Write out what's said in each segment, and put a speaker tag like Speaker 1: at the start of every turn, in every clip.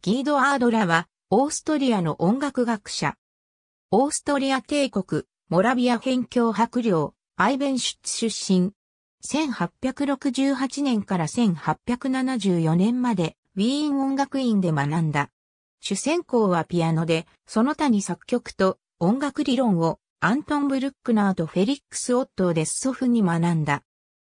Speaker 1: ギード・アードラは、オーストリアの音楽学者。オーストリア帝国、モラビア辺境伯領、アイベンシュッツ出身。1868年から1874年まで、ウィーン音楽院で学んだ。主専攻はピアノで、その他に作曲と音楽理論をアントン・ブルックナーとフェリックス・オットーで祖父に学んだ。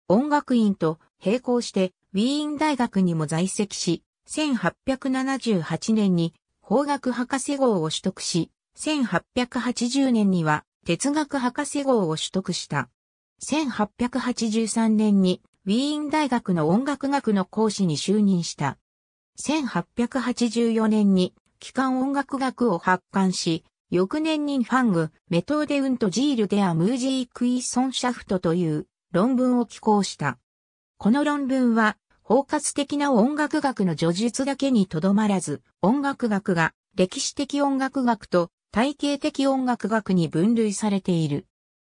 Speaker 1: 音楽院と並行してウィーン大学にも在籍し、1878年に法学博士号を取得し、1880年には哲学博士号を取得した。1883年にウィーン大学の音楽学の講師に就任した。1884年に機関音楽学を発刊し、翌年にファング、メトーデウントジールデアムージークイーソンシャフトという論文を寄稿した。この論文は包括的な音楽学の叙述だけにとどまらず、音楽学が歴史的音楽学と体系的音楽学に分類されている。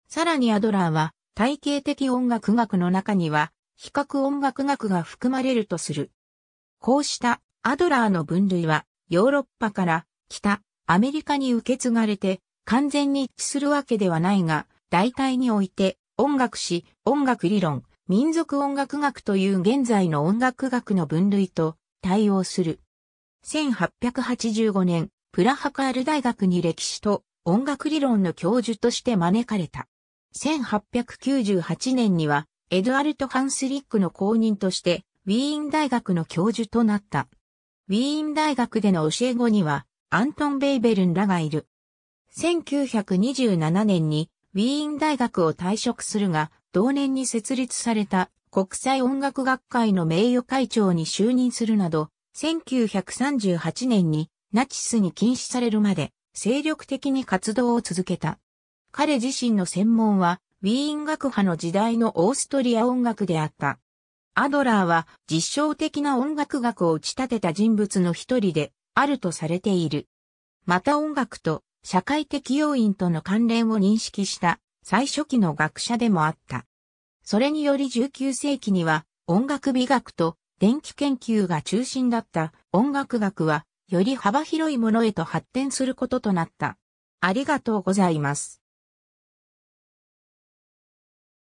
Speaker 1: さらにアドラーは体系的音楽学の中には比較音楽学が含まれるとする。こうしたアドラーの分類はヨーロッパから北アメリカに受け継がれて完全に一致するわけではないが、大体において音楽史、音楽理論、民族音楽学という現在の音楽学の分類と対応する。1885年、プラハカール大学に歴史と音楽理論の教授として招かれた。1898年には、エドアルト・ハンスリックの公認として、ウィーン大学の教授となった。ウィーン大学での教え子には、アントン・ベイベルンらがいる。1927年にウィーン大学を退職するが、同年に設立された国際音楽学会の名誉会長に就任するなど、1938年にナチスに禁止されるまで精力的に活動を続けた。彼自身の専門は、ウィーン学派の時代のオーストリア音楽であった。アドラーは実証的な音楽学を打ち立てた人物の一人であるとされている。また音楽と社会的要因との関連を認識した最初期の学者でもあった。それにより19世紀には音楽美学と電気研究が中心だった音楽学はより幅広いものへと発展することとなった。ありがとうございます。